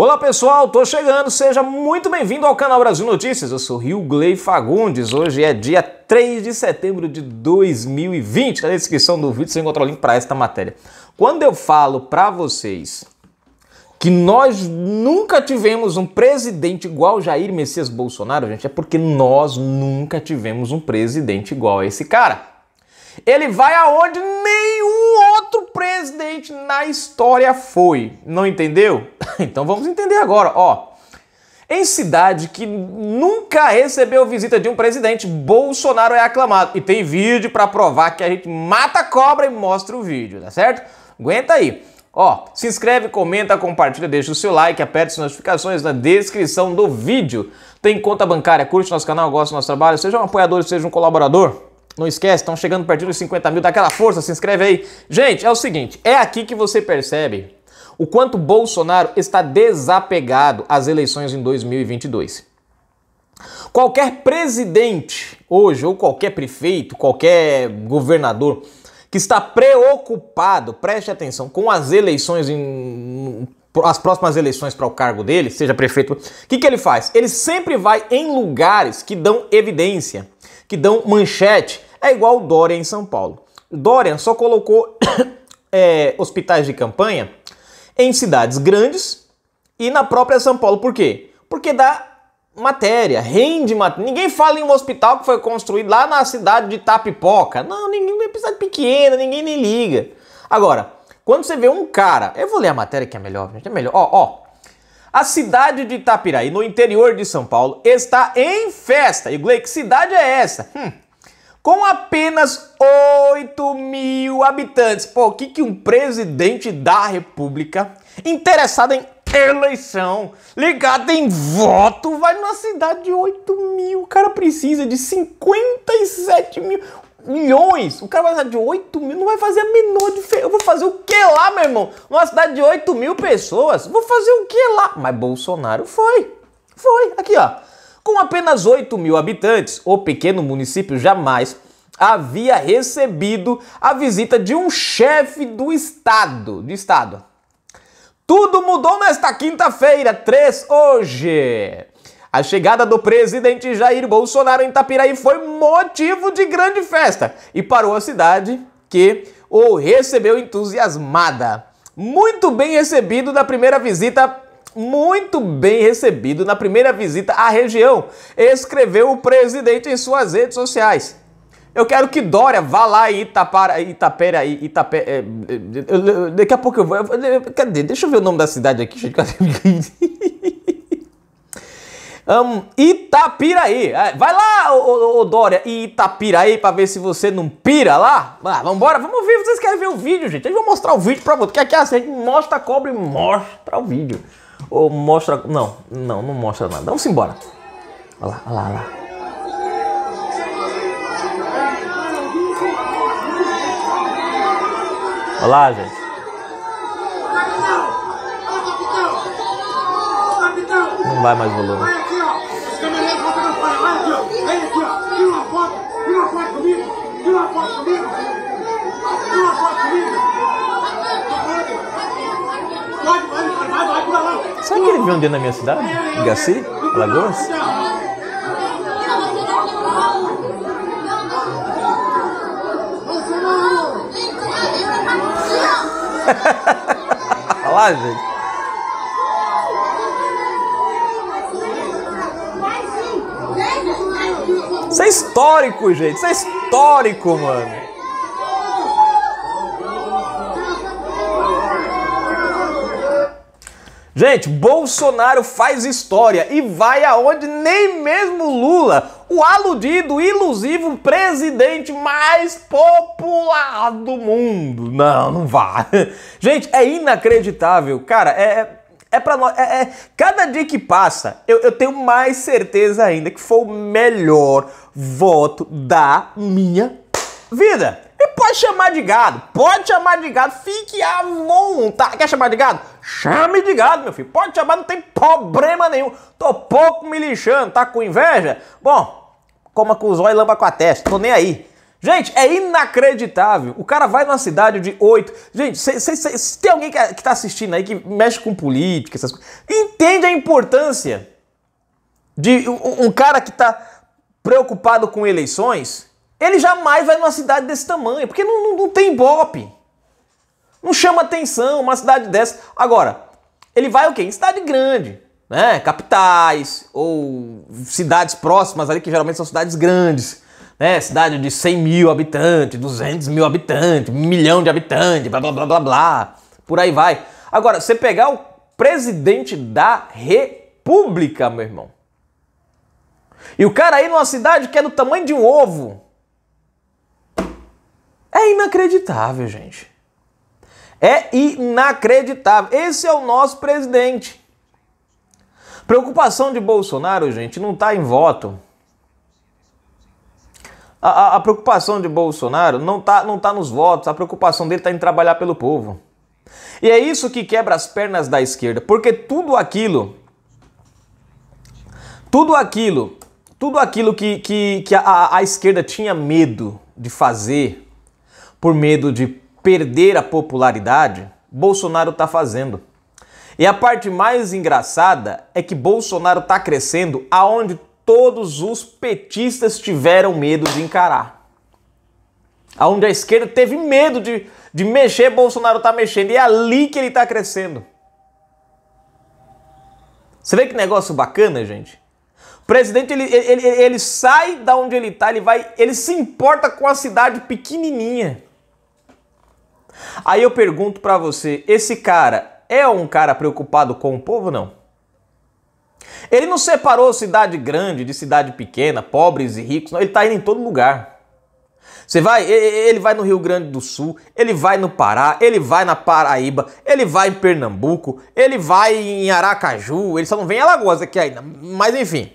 Olá pessoal, tô chegando, seja muito bem-vindo ao canal Brasil Notícias. Eu sou Rio Gley Fagundes. Hoje é dia 3 de setembro de 2020. Na descrição do vídeo você encontra o link para esta matéria. Quando eu falo para vocês que nós nunca tivemos um presidente igual Jair Messias Bolsonaro, gente, é porque nós nunca tivemos um presidente igual a esse cara. Ele vai aonde nenhum outro presidente na história foi. Não entendeu? Então vamos entender agora, ó. Em cidade que nunca recebeu visita de um presidente, Bolsonaro é aclamado. E tem vídeo para provar que a gente mata a cobra e mostra o vídeo, tá certo? Aguenta aí. Ó, se inscreve, comenta, compartilha, deixa o seu like, aperta as notificações na descrição do vídeo. Tem conta bancária, curte nosso canal, gosta do nosso trabalho, seja um apoiador, seja um colaborador. Não esquece, estão chegando perdidos dos 50 mil, dá aquela força, se inscreve aí. Gente, é o seguinte, é aqui que você percebe o quanto Bolsonaro está desapegado às eleições em 2022. Qualquer presidente hoje, ou qualquer prefeito, qualquer governador que está preocupado, preste atenção, com as eleições em as próximas eleições para o cargo dele, seja prefeito, o que, que ele faz? Ele sempre vai em lugares que dão evidência, que dão manchete, é igual o Dória em São Paulo. Dória só colocou é, hospitais de campanha em cidades grandes e na própria São Paulo. Por quê? Porque dá matéria, rende matéria. Ninguém fala em um hospital que foi construído lá na cidade de Tapipoca. Não, ninguém é cidade pequena, ninguém nem liga. Agora, quando você vê um cara, eu vou ler a matéria que é melhor, gente, é melhor. Ó, ó. A cidade de Itapiraí, no interior de São Paulo, está em festa. E Gleick, que cidade é essa? Hum, com apenas 8 mil habitantes. Pô, o que, que um presidente da república interessado em eleição, ligado em voto, vai numa cidade de 8 mil. O cara precisa de 57 mil milhões. O cara vai cidade de 8 mil, não vai fazer a menor diferença. Eu vou fazer o que lá, meu irmão? Uma cidade de 8 mil pessoas, vou fazer o que lá? Mas Bolsonaro foi. Foi. Aqui, ó. Com apenas 8 mil habitantes, o pequeno município jamais havia recebido a visita de um chefe do estado, de estado. Tudo mudou nesta quinta-feira, 3 hoje. A chegada do presidente Jair Bolsonaro em Itapiraí foi motivo de grande festa e parou a cidade que o recebeu entusiasmada. Muito bem recebido da primeira visita muito bem recebido na primeira visita à região, escreveu o presidente em suas redes sociais. Eu quero que Dória vá lá e Itapara, Itapera, Itapé, é, daqui a pouco eu vou, cadê? Deixa eu ver o nome da cidade aqui, gente, Um, Itapiraí. É, vai lá, ô, ô, ô Dória, Itapiraí, pra ver se você não pira lá. Ah, vambora, vamos ver. Vocês querem ver o vídeo, gente? Eu vou mostrar o vídeo pra vocês. aqui que assim, a gente mostra a cobra e mostra o vídeo. Ou mostra. Não, não, não mostra nada. Vamos embora. Olha lá, olha lá, olha lá. Olha lá, gente. Não vai mais volume. Tira uma foto comigo! Tira uma foto comigo! Sabe que ele veio andando na minha cidade? Gaci? Alagoas? Olha lá, gente. Isso é histórico, gente. Isso é histórico, mano. Gente, Bolsonaro faz história e vai aonde nem mesmo Lula, o aludido, ilusivo presidente mais popular do mundo. Não, não vá. Gente, é inacreditável. Cara, é, é, é para nós. É, é, cada dia que passa, eu, eu, tenho mais certeza ainda que foi o melhor voto da minha vida chamar de gado, pode chamar de gado, fique à vontade. Quer chamar de gado? Chame de gado, meu filho. Pode chamar, não tem problema nenhum. Tô pouco me lixando, tá com inveja? Bom, coma com os olhos e lamba com a testa, tô nem aí. Gente, é inacreditável. O cara vai numa cidade de oito. Gente, cê, cê, cê, tem alguém que, que tá assistindo aí que mexe com política, essas coisas. Entende a importância de um, um cara que tá preocupado com eleições? Ele jamais vai numa cidade desse tamanho, porque não, não, não tem ibope. Não chama atenção uma cidade dessa. Agora, ele vai o quê? Em cidade grande, né? Capitais ou cidades próximas ali, que geralmente são cidades grandes. Né? Cidade de 100 mil habitantes, 200 mil habitantes, 1 milhão de habitantes, blá blá blá blá blá. Por aí vai. Agora, você pegar o presidente da república, meu irmão. E o cara aí numa cidade que é do tamanho de um ovo. É inacreditável, gente. É inacreditável. Esse é o nosso presidente. Preocupação de Bolsonaro, gente, não está em voto. A, a, a, preocupação de Bolsonaro não está não tá nos votos, a preocupação dele está em trabalhar pelo povo. E é isso que quebra as pernas da esquerda, porque tudo aquilo, tudo aquilo, tudo aquilo que, que, que a, a esquerda tinha medo de fazer por medo de perder a popularidade, Bolsonaro está fazendo. E a parte mais engraçada é que Bolsonaro está crescendo aonde todos os petistas tiveram medo de encarar. Aonde a esquerda teve medo de, de mexer, Bolsonaro está mexendo. E é ali que ele está crescendo. Você vê que negócio bacana, gente? O presidente, ele, ele, ele sai da onde ele está, ele vai, ele se importa com a cidade pequenininha. Aí eu pergunto para você, esse cara é um cara preocupado com o povo não? Ele não separou cidade grande de cidade pequena, pobres e ricos, não, ele está indo em todo lugar. Você vai, ele vai no Rio Grande do Sul, ele vai no Pará, ele vai na Paraíba, ele vai em Pernambuco, ele vai em Aracaju, ele só não vem em Alagoas aqui ainda, mas enfim.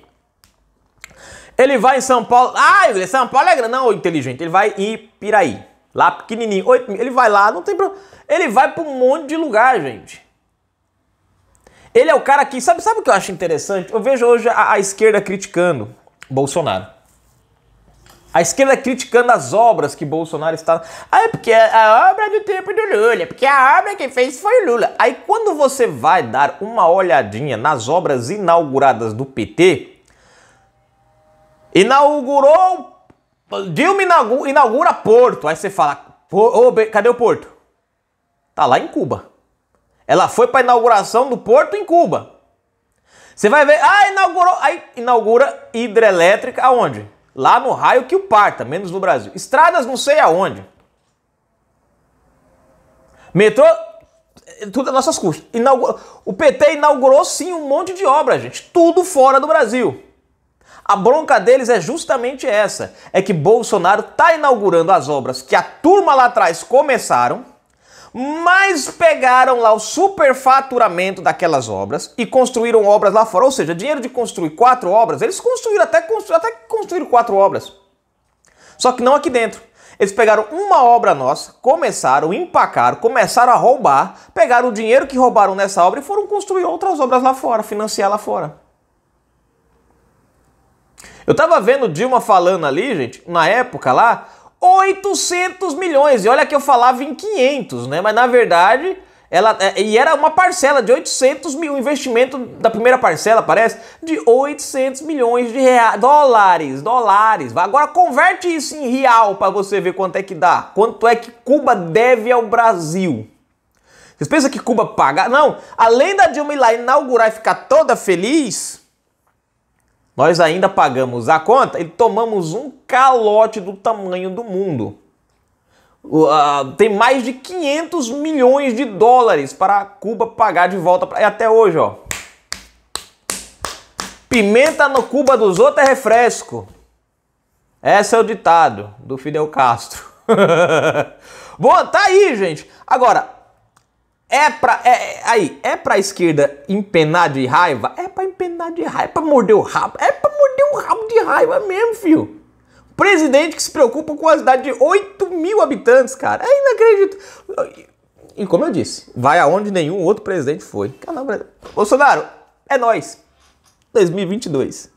Ele vai em São Paulo, ah, São Paulo é grande, não, inteligente, ele vai em Piraí. Lá pequenininho, 8 mil. Ele vai lá, não tem problema. Ele vai para um monte de lugar, gente. Ele é o cara que. Sabe, sabe o que eu acho interessante? Eu vejo hoje a, a esquerda criticando Bolsonaro. A esquerda criticando as obras que Bolsonaro está. Ah, é porque a obra do tempo do Lula, é porque a obra que fez foi o Lula. Aí quando você vai dar uma olhadinha nas obras inauguradas do PT, inaugurou Dilma inaugura, inaugura Porto. Aí você fala, Pô, ô, cadê o Porto? Tá lá em Cuba. Ela foi para inauguração do Porto em Cuba. Você vai ver, ah, inaugurou, aí inaugura hidrelétrica aonde? Lá no raio que o parta, menos no Brasil. Estradas não sei aonde. Metrô, tudo a nossas custas. Inaugura, o PT inaugurou sim um monte de obra, gente. Tudo fora do Brasil. A bronca deles é justamente essa: é que Bolsonaro está inaugurando as obras que a turma lá atrás começaram, mas pegaram lá o superfaturamento daquelas obras e construíram obras lá fora. Ou seja, dinheiro de construir quatro obras, eles construíram até, constru até construíram quatro obras. Só que não aqui dentro. Eles pegaram uma obra nossa, começaram, empacaram, começaram a roubar, pegaram o dinheiro que roubaram nessa obra e foram construir outras obras lá fora, financiar lá fora. Eu tava vendo Dilma falando ali, gente, na época lá, 800 milhões. E olha que eu falava em 500, né? Mas na verdade, ela é, e era uma parcela de 800 mil, um investimento da primeira parcela, parece, de 800 milhões de reais, dólares, dólares. Agora converte isso em real para você ver quanto é que dá, quanto é que Cuba deve ao Brasil. Vocês pensam que Cuba paga? Não, além da Dilma ir lá inaugurar e ficar toda feliz, nós ainda pagamos a conta e tomamos um calote do tamanho do mundo. Uh, tem mais de 500 milhões de dólares para Cuba pagar de volta. Pra... E até hoje, ó. Pimenta no Cuba dos outros é refresco. Esse é o ditado do Fidel Castro. Bom, tá aí, gente. Agora, é pra. É, é, aí, é pra esquerda empenar de raiva? É pra empenar de raiva, é pra morder o rabo. É pra morder o rabo de raiva mesmo, filho. Presidente que se preocupa com a cidade de 8 mil habitantes, cara. É inacreditável. E como eu disse, vai aonde nenhum outro presidente foi. Caramba, Bolsonaro, é nós. 2022.